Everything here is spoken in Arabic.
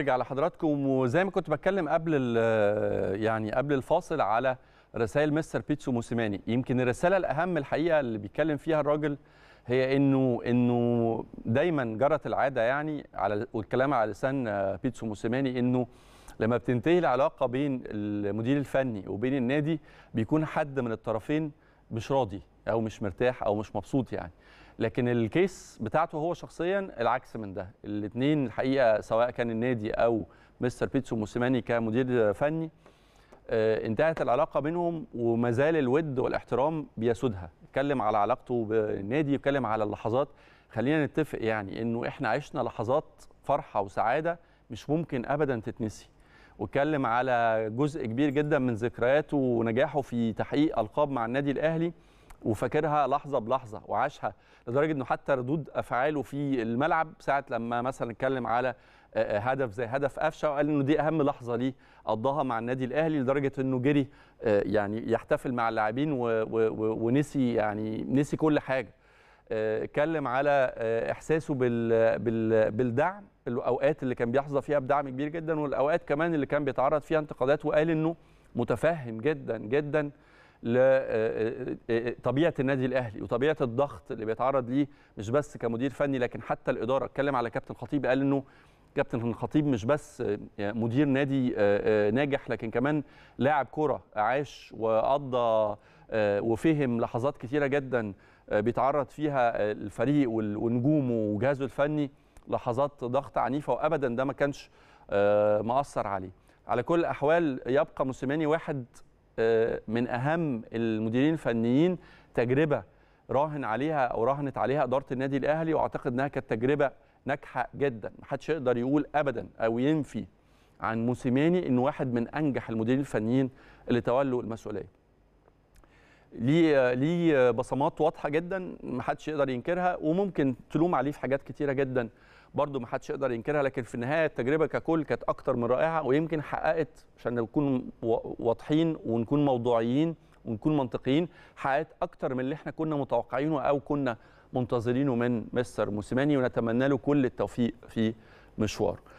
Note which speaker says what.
Speaker 1: ترجع لحضراتكم وزي ما كنت بتكلم قبل آه، يعني قبل الفاصل على رسائل مستر بيتسو موسيماني يمكن الرساله الاهم الحقيقه اللي بيتكلم فيها الراجل هي انه انه دايما جرت العاده يعني على والكلام على لسان آه، بيتسو موسيماني انه لما بتنتهي العلاقه بين المدير الفني وبين النادي بيكون حد من الطرفين مش راضي او مش مرتاح او مش مبسوط يعني لكن الكيس بتاعته هو شخصيا العكس من ده الاثنين الحقيقه سواء كان النادي او مستر بيتسو موسيماني كمدير فني آه، انتهت العلاقه بينهم وما زال الود والاحترام بيسودها اتكلم على علاقته بالنادي اتكلم على اللحظات خلينا نتفق يعني انه احنا عشنا لحظات فرحه وسعاده مش ممكن ابدا تتنسي واتكلم على جزء كبير جدا من ذكرياته ونجاحه في تحقيق القاب مع النادي الاهلي وفاكرها لحظه بلحظه وعاشها لدرجه انه حتى ردود افعاله في الملعب ساعه لما مثلا اتكلم على آه، آه، هدف زي هدف قفشه وقال انه دي اهم لحظه ليه قضاها مع النادي الاهلي لدرجه انه جري آه، يعني يحتفل مع اللاعبين ونسي يعني نسي كل حاجه اتكلم على احساسه بالدعم الاوقات اللي كان بيحظى فيها بدعم كبير جدا والاوقات كمان اللي كان بيتعرض فيها انتقادات وقال انه متفهم جدا جدا لطبيعه آه، آه، آه، النادي الاهلي وطبيعه الضغط اللي بيتعرض ليه مش بس كمدير فني لكن حتى الاداره اتكلم على كابتن خطيب قال انه كابتن خطيب مش بس مدير نادي ناجح لكن كمان لاعب كره عاش وقضى وفهم لحظات كثيره جدا بيتعرض فيها الفريق ونجومه وجهازه الفني لحظات ضغط عنيفه وابدا ده ما كانش مأثر عليه على كل الاحوال يبقى موسيماني واحد آه، من اهم المديرين الفنيين تجربه راهن عليها او راهنت عليها اداره النادي الاهلي واعتقد انها كانت تجربه ناجحه جدا محدش يقدر يقول ابدا او ينفي عن موسيماني انه واحد من انجح المديرين الفنيين اللي تولوا المسؤوليه ليه ليه بصمات واضحه جدا محدش يقدر ينكرها وممكن تلوم عليه في حاجات كتيره جدا برضو ما حدش يقدر ينكرها لكن في النهايه التجربه ككل كانت اكتر من رائعه ويمكن حققت عشان نكون واضحين ونكون موضوعيين ونكون منطقيين حققت اكتر من اللي احنا كنا متوقعينه او كنا منتظرينه من مستر موسيماني ونتمنى له كل التوفيق في مشواره